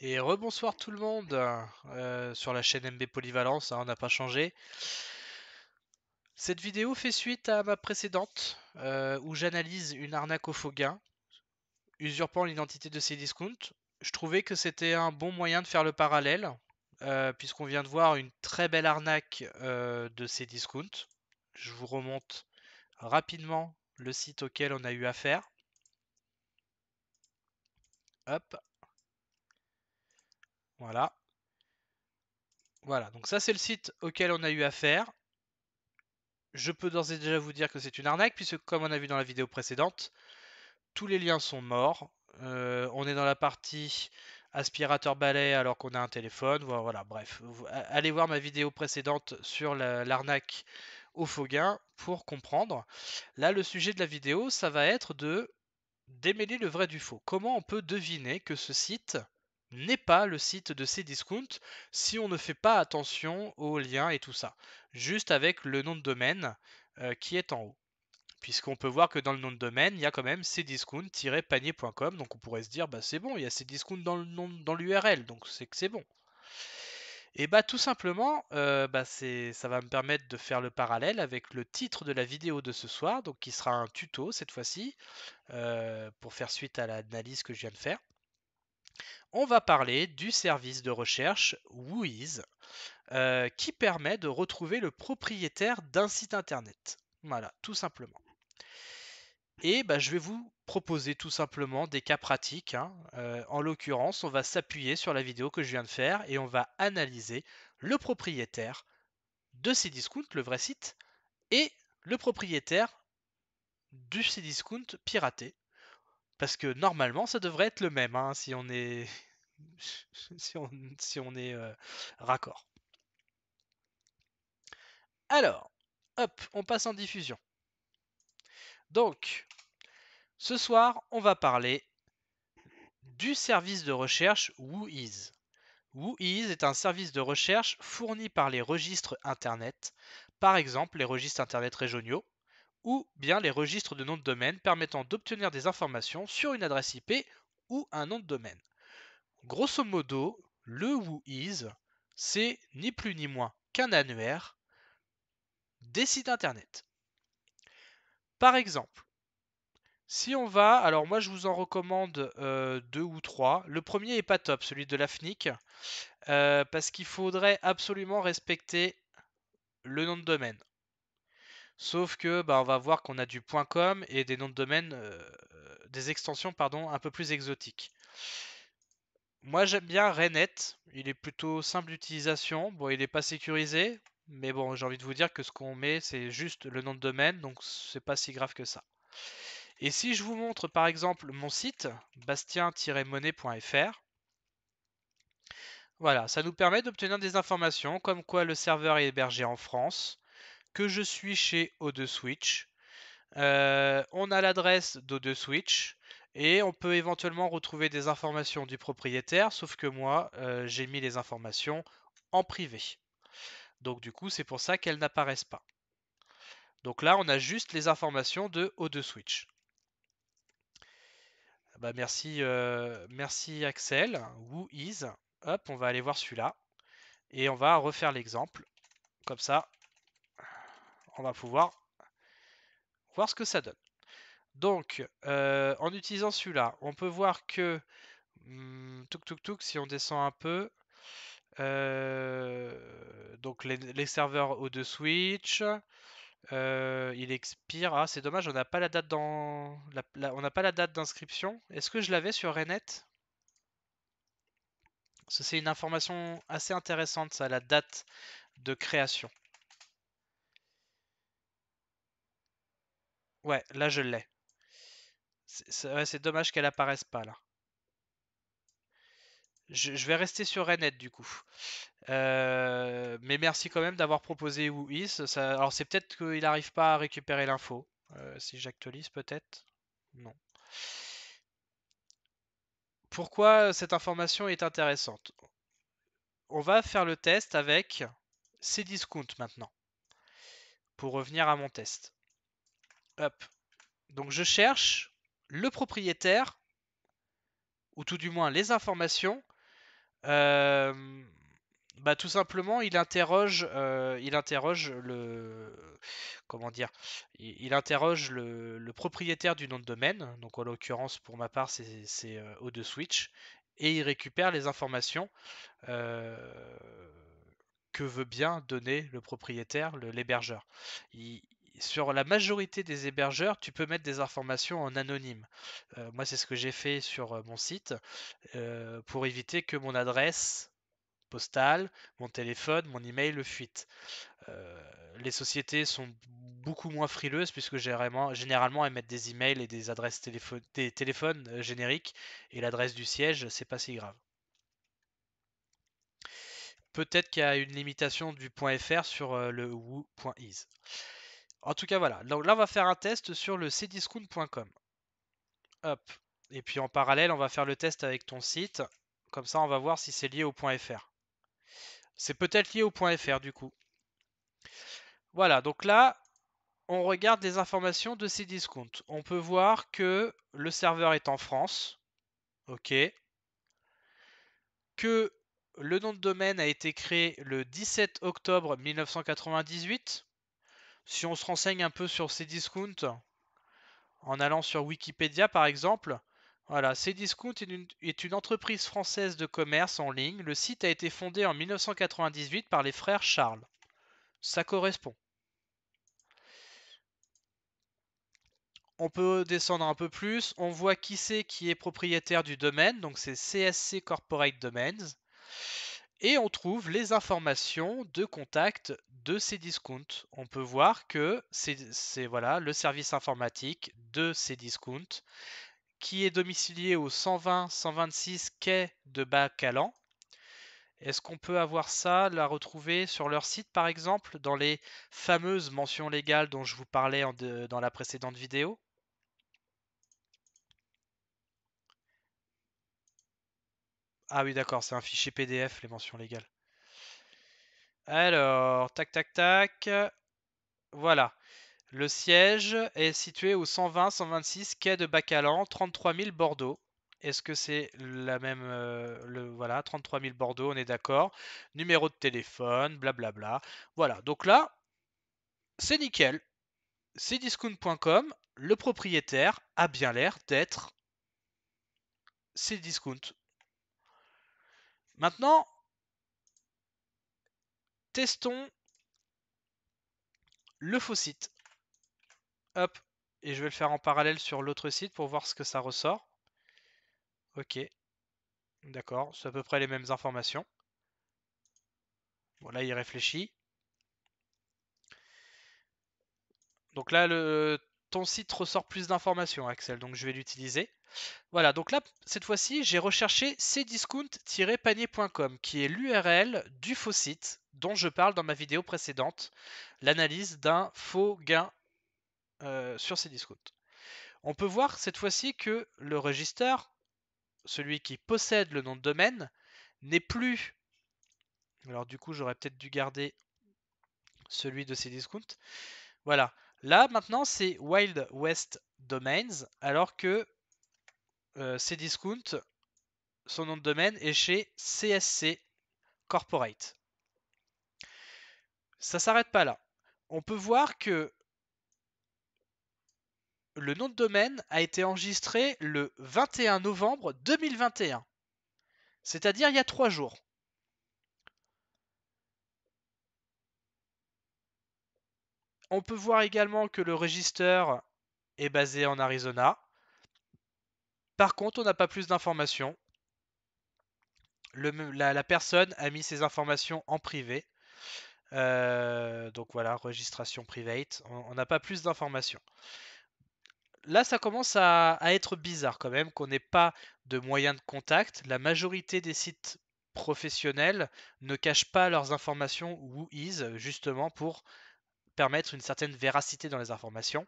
Et rebonsoir tout le monde euh, sur la chaîne MB Polyvalence, hein, on n'a pas changé. Cette vidéo fait suite à ma précédente euh, où j'analyse une arnaque au faux gain, usurpant l'identité de discounts. Je trouvais que c'était un bon moyen de faire le parallèle, euh, puisqu'on vient de voir une très belle arnaque de discounts. Je vous remonte rapidement le site auquel on a eu affaire. Hop, voilà. Voilà, donc ça c'est le site auquel on a eu affaire. Je peux d'ores et déjà vous dire que c'est une arnaque, puisque comme on a vu dans la vidéo précédente, tous les liens sont morts. Euh, on est dans la partie aspirateur balai alors qu'on a un téléphone. Voilà, bref. Allez voir ma vidéo précédente sur l'arnaque au faux pour comprendre. Là, le sujet de la vidéo, ça va être de démêler le vrai du faux. Comment on peut deviner que ce site n'est pas le site de Cdiscount si on ne fait pas attention aux liens et tout ça. Juste avec le nom de domaine euh, qui est en haut. Puisqu'on peut voir que dans le nom de domaine, il y a quand même cdiscount-panier.com. Donc on pourrait se dire, bah c'est bon, il y a cdiscount dans l'URL, donc c'est que c'est bon. Et bah tout simplement, euh, bah, ça va me permettre de faire le parallèle avec le titre de la vidéo de ce soir, donc qui sera un tuto cette fois-ci, euh, pour faire suite à l'analyse que je viens de faire. On va parler du service de recherche Whois euh, qui permet de retrouver le propriétaire d'un site internet. Voilà, tout simplement. Et bah, je vais vous proposer tout simplement des cas pratiques. Hein. Euh, en l'occurrence, on va s'appuyer sur la vidéo que je viens de faire et on va analyser le propriétaire de Cdiscount, le vrai site, et le propriétaire du Cdiscount piraté, parce que normalement, ça devrait être le même hein, si on est, si on, est euh, raccord. Alors, hop, on passe en diffusion. Donc, ce soir, on va parler du service de recherche WhoIs. WhoIs est un service de recherche fourni par les registres Internet, par exemple les registres Internet régionaux, ou bien les registres de noms de domaine permettant d'obtenir des informations sur une adresse IP ou un nom de domaine. Grosso modo, le WhoIs, c'est ni plus ni moins qu'un annuaire des sites internet. Par exemple, si on va, alors moi je vous en recommande euh, deux ou trois. Le premier est pas top, celui de la FNIC, euh, parce qu'il faudrait absolument respecter le nom de domaine. Sauf que bah, on va voir qu'on a du .com et des noms de domaine, euh, euh, des extensions pardon, un peu plus exotiques. Moi j'aime bien Renet, il est plutôt simple d'utilisation, bon il n'est pas sécurisé, mais bon j'ai envie de vous dire que ce qu'on met c'est juste le nom de domaine, donc c'est pas si grave que ça. Et si je vous montre par exemple mon site, bastien-monet.fr, voilà, ça nous permet d'obtenir des informations comme quoi le serveur est hébergé en France, que je suis chez O2 Switch. Euh, on a l'adresse d'O2 Switch et on peut éventuellement retrouver des informations du propriétaire, sauf que moi, euh, j'ai mis les informations en privé. Donc du coup, c'est pour ça qu'elles n'apparaissent pas. Donc là, on a juste les informations de O2 Switch. Ah bah, merci, euh, merci Axel. Who is Hop, on va aller voir celui-là. Et on va refaire l'exemple. Comme ça, on va pouvoir voir ce que ça donne. Donc, euh, en utilisant celui-là, on peut voir que, hmm, touk si on descend un peu, euh, donc les, serveurs au de Switch, euh, il expire. Ah, c'est dommage, on n'a pas la date on n'a pas la date d'inscription. Est-ce que je l'avais sur Renet C'est une information assez intéressante, ça, la date de création. Ouais, là je l'ai. C'est dommage qu'elle apparaisse pas là. Je, vais rester sur Renette du coup. Euh, mais merci quand même d'avoir proposé Whois. Ça, alors c'est peut-être qu'il n'arrive pas à récupérer l'info. Euh, si j'actualise peut-être. Non. Pourquoi cette information est intéressante On va faire le test avec Cdiscount maintenant. Pour revenir à mon test. Hop. Donc je cherche le propriétaire, ou tout du moins les informations. Euh, bah, tout simplement, il interroge, euh, il interroge le, comment dire, il, interroge le, propriétaire du nom de domaine. Donc en l'occurrence, pour ma part, c'est euh, O2 Switch, et il récupère les informations. que veut bien donner le propriétaire, l'hébergeur. Il, sur la majorité des hébergeurs, tu peux mettre des informations en anonyme. Euh, moi, c'est ce que j'ai fait sur euh, mon site euh, pour éviter que mon adresse postale, mon téléphone, mon email le fuite. les sociétés sont beaucoup moins frileuses puisque généralement, elles mettent des emails et des adresses téléphones génériques et l'adresse du siège, c'est pas si grave. Peut-être qu'il y a une limitation du .fr sur le woo.is. En tout cas, voilà. Donc là, on va faire un test sur le cdiscount.com. Hop. Et puis en parallèle, on va faire le test avec ton site. Comme ça, on va voir si c'est lié au .fr. C'est peut-être lié au .fr du coup. Voilà, donc là, on regarde les informations de Cdiscount. On peut voir que le serveur est en France. OK. Que le nom de domaine a été créé le 17 octobre 1998 si on se renseigne un peu sur Cdiscount, en allant sur Wikipédia par exemple, voilà, Cdiscount est une, une entreprise française de commerce en ligne. Le site a été fondé en 1998 par les frères Charles. Ça correspond. On peut descendre un peu plus. On voit qui c'est qui est propriétaire du domaine. Donc c'est CSC Corporate Domains et on trouve les informations de contact de ces discounts. On peut voir que c'est voilà, le service informatique de ces discounts qui est domicilié au 120-126 quai de Bacalan. Est-ce qu'on peut avoir ça, la retrouver sur leur site par exemple, dans les fameuses mentions légales dont je vous parlais dans la précédente vidéo Ah oui, d'accord, c'est un fichier PDF, les mentions légales. Alors, tac, tac, tac. Voilà. Le siège est situé au 120-126 quai de Bacalan, 33 000 Bordeaux. Est-ce que c'est la même. Euh, le, voilà, 33 000 Bordeaux, on est d'accord. Numéro de téléphone, blablabla. Voilà, donc là, c'est nickel. Cdiscount.com Le propriétaire a bien l'air d'être. Cdiscount Maintenant, testons le faux site. Hop, et je vais le faire en parallèle sur l'autre site pour voir ce que ça ressort. Ok, d'accord, c'est à peu près les mêmes informations. Voilà, il réfléchit. Donc là, le ton site ressort plus d'informations, Axel, donc je vais l'utiliser. Voilà, donc là, cette fois-ci, j'ai recherché cdiscount-panier.com, qui est l'URL du faux site dont je parle dans ma vidéo précédente, l'analyse d'un faux gain euh, sur cdiscount. On peut voir cette fois-ci que le registre, celui qui possède le nom de domaine, n'est plus... Alors du coup, j'aurais peut-être dû garder celui de cdiscount. Voilà. Là, maintenant, c'est Wild West Domains, alors que euh, Cdiscount, son nom de domaine est chez CSC Corporate. Ça s'arrête pas là. On peut voir que le nom de domaine a été enregistré le 21 novembre 2021, c'est-à-dire il y a trois jours. On peut voir également que le registre est basé en Arizona. Par contre, on n'a pas plus d'informations. La, personne a mis ses informations en privé. Euh, donc voilà, registration private. On n'a pas plus d'informations. Là, ça commence à, à, être bizarre quand même qu'on n'ait pas de moyens de contact. La majorité des sites professionnels ne cachent pas leurs informations ou is justement pour permettre une certaine véracité dans les informations.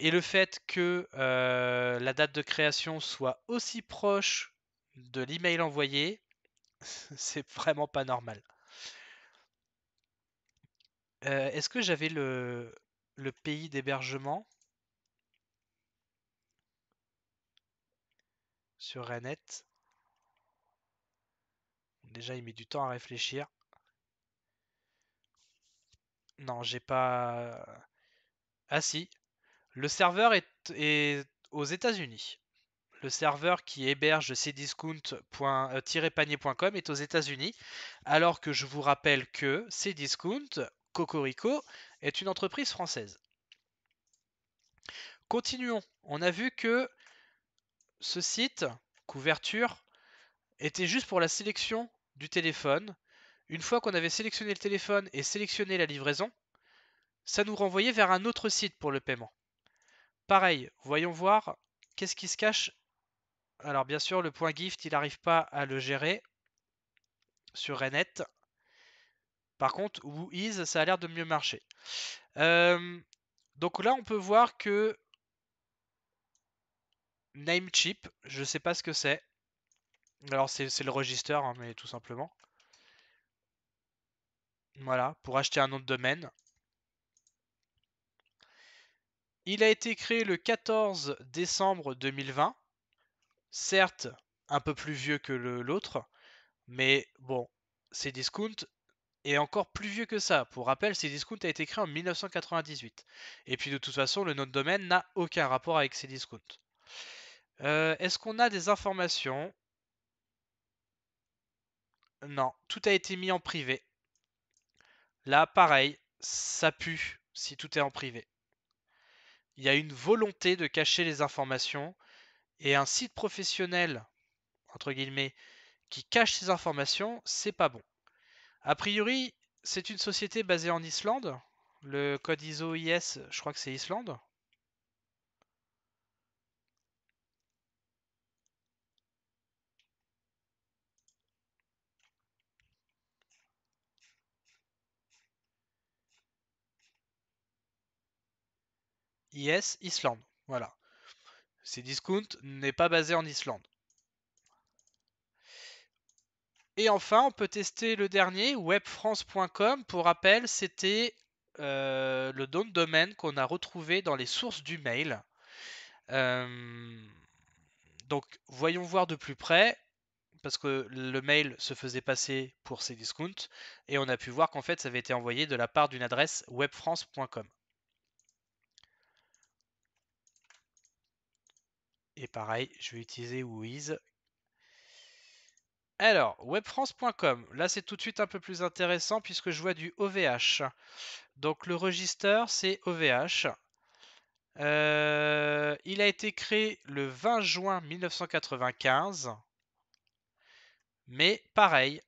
Et le fait que euh, la date de création soit aussi proche de l'email envoyé, c'est vraiment pas normal. Euh, est-ce que j'avais le, le pays d'hébergement sur Renet Déjà, il met du temps à réfléchir. Non, j'ai pas. Ah si. Le serveur est, aux États-Unis. Le serveur qui héberge cdiscount-panier.com euh, est aux États-Unis, alors que je vous rappelle que cdiscount, Cocorico, est une entreprise française. Continuons. On a vu que ce site, couverture, était juste pour la sélection du téléphone une fois qu'on avait sélectionné le téléphone et sélectionné la livraison, ça nous renvoyait vers un autre site pour le paiement. Pareil, voyons voir qu'est-ce qui se cache. Alors bien sûr, le point gift, il n'arrive pas à le gérer sur Renet. Par contre, is, ça a l'air de mieux marcher. Euh, donc là, on peut voir que Namecheap, je ne sais pas ce que c'est. Alors c'est le registre, hein, mais tout simplement. Voilà, pour acheter un autre domaine. Il a été créé le 14 décembre 2020. Certes, un peu plus vieux que l'autre, mais bon, c'est Discount est encore plus vieux que ça. Pour rappel, Cdiscount a été créé en 1998. Et puis de toute façon, le nom de domaine n'a aucun rapport avec Cdiscount. Euh, Est-ce qu'on a des informations Non, tout a été mis en privé. Là, pareil, ça pue si tout est en privé. Il y a une volonté de cacher les informations et un site professionnel, entre guillemets, qui cache ces informations, c'est pas bon. A priori, c'est une société basée en Islande. Le code ISO IS, je crois que c'est Islande, IS Islande. Voilà. Cdiscount n'est pas basé en Islande. Et enfin, on peut tester le dernier, webfrance.com. Pour rappel, c'était euh, le don de domaine qu'on a retrouvé dans les sources du mail. Euh, donc, voyons voir de plus près, parce que le mail se faisait passer pour ces discounts, et on a pu voir qu'en fait, ça avait été envoyé de la part d'une adresse webfrance.com. Et pareil, je vais utiliser Wiz. Alors, webfrance.com, là c'est tout de suite un peu plus intéressant puisque je vois du OVH. Donc le registre, c'est OVH. Euh, il a été créé le 20 juin 1995. Mais pareil,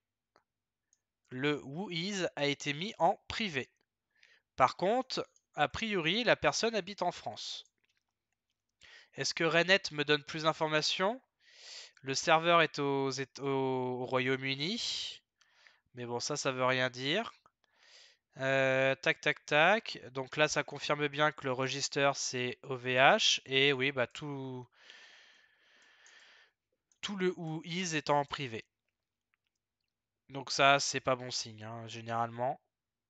le WhoIs a été mis en privé. Par contre, a priori, la personne habite en France. Est-ce que Renet me donne plus d'informations Le serveur est, au, Royaume-Uni. Mais bon, ça, ça veut rien dire. Euh, tac, tac, tac. Donc là, ça confirme bien que le registre, c'est OVH. Et oui, bah tout... Tout le ou is étant en privé. Donc ça, c'est pas bon signe, hein, généralement.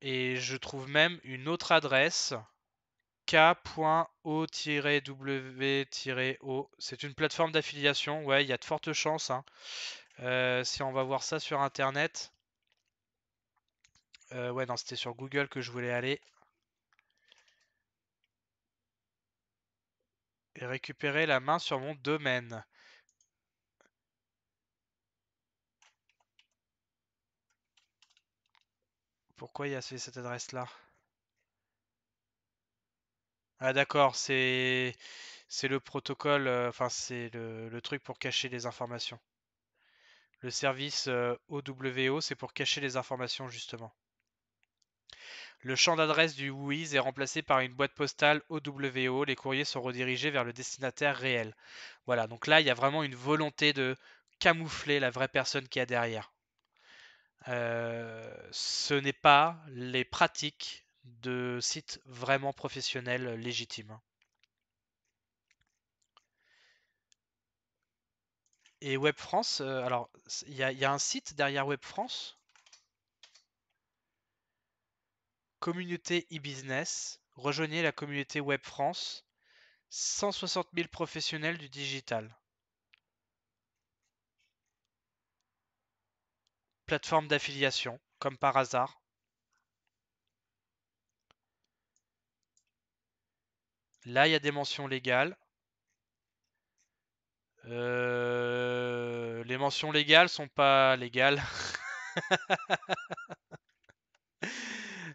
Et je trouve même une autre adresse K.O-W-O. C'est une plateforme d'affiliation. Ouais, il y a de fortes chances. Hein. Euh, si on va voir ça sur internet. Euh, ouais, non, c'était sur Google que je voulais aller. Et récupérer la main sur mon domaine. Pourquoi il y a cette adresse-là ah d'accord, c'est c'est le protocole, euh, enfin c'est le, truc pour cacher les informations. Le service OWO, euh, c'est pour cacher les informations justement. Le champ d'adresse du WIS est remplacé par une boîte postale OWO. Les courriers sont redirigés vers le destinataire réel. Voilà, donc là, il y a vraiment une volonté de camoufler la vraie personne qui a derrière. Euh, ce n'est pas les pratiques de sites vraiment professionnels légitimes. Et Web France, euh, alors il y, a un site derrière Web France, communauté e-business, rejoignez la communauté Web France, 160 000 professionnels du digital. Plateforme d'affiliation, comme par hasard. Là, il y a des mentions légales. Euh, les mentions légales sont pas légales.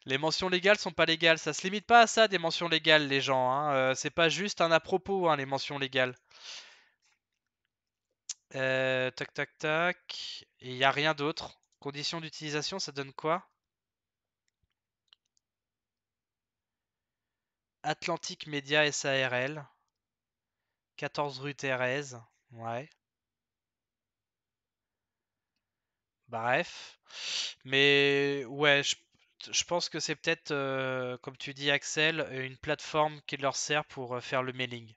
les mentions légales sont pas légales. Ça se limite pas à ça, des mentions légales, les gens. Hein. Euh, c'est pas juste un à propos, hein, les mentions légales. Euh, tac, tac, tac. Il n'y a rien d'autre. Conditions d'utilisation, ça donne quoi Atlantique Média SARL, 14 rue Thérèse, ouais. Bref, mais ouais, je, pense que c'est peut-être, euh, comme tu dis Axel, une plateforme qui leur sert pour euh, faire le mailing.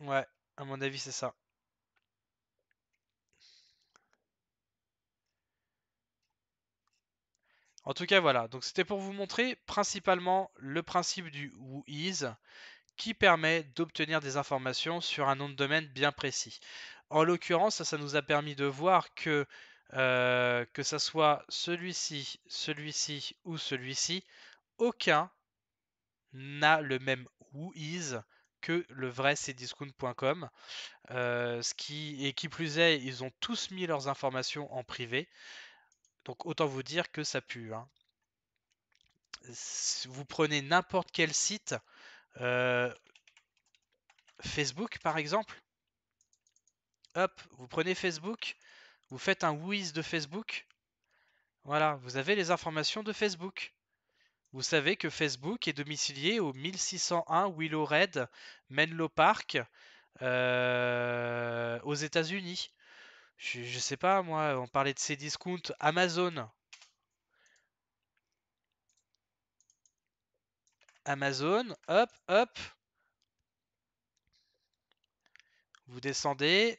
Ouais. À mon avis, c'est ça. En tout cas, voilà. Donc, c'était pour vous montrer principalement le principe du who is qui permet d'obtenir des informations sur un nom de domaine bien précis. En l'occurrence, ça, nous a permis de voir que euh, que ça soit celui-ci, celui-ci ou celui-ci, aucun n'a le même who is que le vrai cdiscount.com. Euh, et qui plus est, ils ont tous mis leurs informations en privé. Donc autant vous dire que ça pue. Hein. Vous prenez n'importe quel site, euh, Facebook par exemple. Hop, vous prenez Facebook, vous faites un whiz de Facebook. Voilà, vous avez les informations de Facebook. Vous savez que Facebook est domicilié au 1601 Willow Red, Menlo Park, euh, aux États-Unis. Je, ne sais pas, moi, on parlait de ces discounts Amazon. Amazon, hop, hop. Vous descendez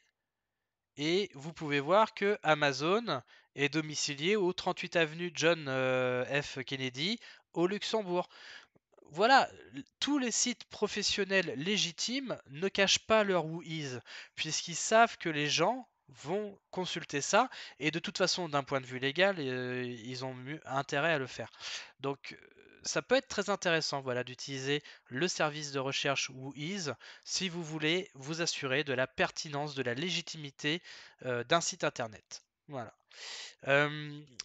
et vous pouvez voir que Amazon est domicilié au 38 avenue John euh, F. Kennedy Luxembourg. Voilà, tous les sites professionnels légitimes ne cachent pas leur WhoIs, puisqu'ils savent que les gens vont consulter ça, et de toute façon, d'un point de vue légal, euh, ils ont intérêt à le faire. Donc, euh, ça peut être très intéressant voilà, d'utiliser le service de recherche WhoIs si vous voulez vous assurer de la pertinence, de la légitimité euh, d'un site internet. Voilà.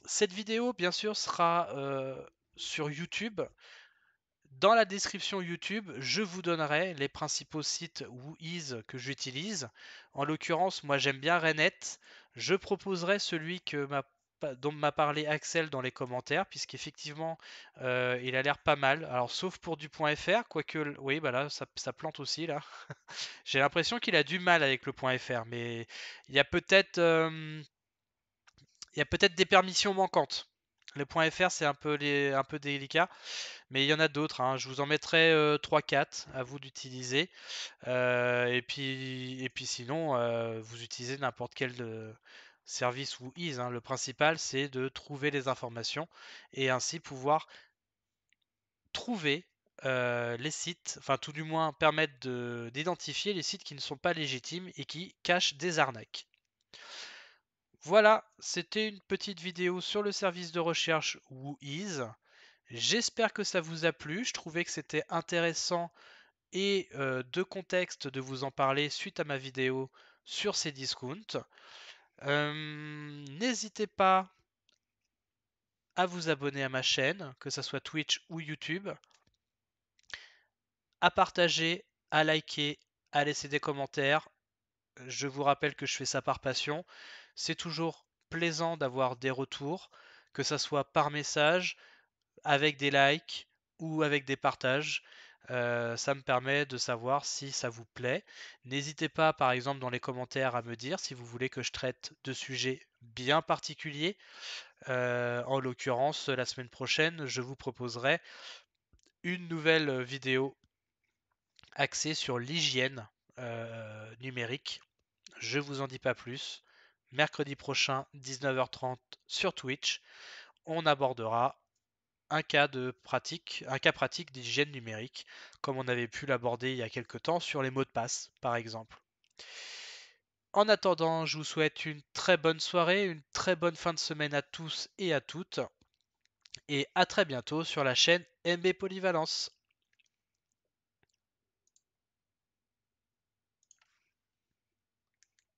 cette vidéo, bien sûr, sera sur YouTube. Dans la description YouTube, je vous donnerai les principaux sites is que j'utilise. En l'occurrence, moi j'aime bien Renet. Je proposerai celui que dont m'a parlé Axel dans les commentaires, puisqu'effectivement, effectivement, euh, il a l'air pas mal. Alors, sauf pour du .fr, quoique, oui, bah là, ça, plante aussi, là. J'ai l'impression qu'il a du mal avec le point .fr, mais il peut-être... Euh, il y a peut-être des permissions manquantes. Le .fr, c'est un peu, les, un peu délicat, mais il y en a d'autres. Hein. Je vous en mettrai 3-4 euh, à vous d'utiliser. Euh, et, puis, et puis sinon, euh, vous utilisez n'importe quel service ou ease. Hein. Le principal, c'est de trouver les informations et ainsi pouvoir trouver les sites, enfin tout du moins permettre d'identifier les sites qui ne sont pas légitimes et qui cachent des arnaques. Voilà, c'était une petite vidéo sur le service de recherche WhoIs. J'espère que ça vous a plu. Je trouvais que c'était intéressant et euh, de contexte de vous en parler suite à ma vidéo sur ces discounts. Euh, n'hésitez pas à vous abonner à ma chaîne, que ce soit Twitch ou YouTube, à partager, à liker, à laisser des commentaires. Je vous rappelle que je fais ça par passion c'est toujours plaisant d'avoir des retours, que ce soit par message, avec des likes ou avec des partages. Euh, ça me permet de savoir si ça vous plaît. N'hésitez pas, par exemple, dans les commentaires à me dire si vous voulez que je traite de sujets bien particuliers. Euh, en l'occurrence, la semaine prochaine, je vous proposerai une nouvelle vidéo axée sur l'hygiène euh, numérique. Je vous en dis pas plus mercredi prochain, 19h30 sur Twitch. On abordera un cas pratique, un cas pratique d'hygiène numérique, comme on avait pu l'aborder il y a quelques temps sur les mots de passe, par exemple. En attendant, je vous souhaite une très bonne soirée, une très bonne fin de semaine à tous et à toutes, et à très bientôt sur la chaîne MB Polyvalence.